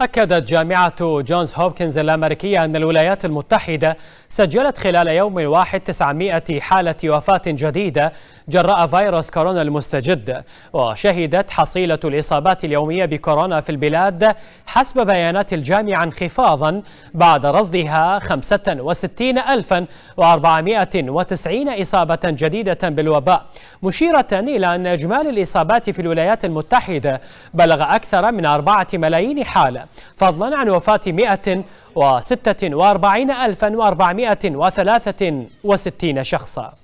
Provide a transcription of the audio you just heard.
أكدت جامعة جونز هوبكنز الأمريكية أن الولايات المتحدة سجلت خلال يوم واحد 900 حالة وفاة جديدة جراء فيروس كورونا المستجد وشهدت حصيلة الإصابات اليومية بكورونا في البلاد حسب بيانات الجامعة انخفاضا بعد رصدها 65490 إصابة جديدة بالوباء مشيرة إلى أن إجمالي الإصابات في الولايات المتحدة بلغ أكثر من 4 ملايين حالة فضلا عن وفاة 146,463 شخصا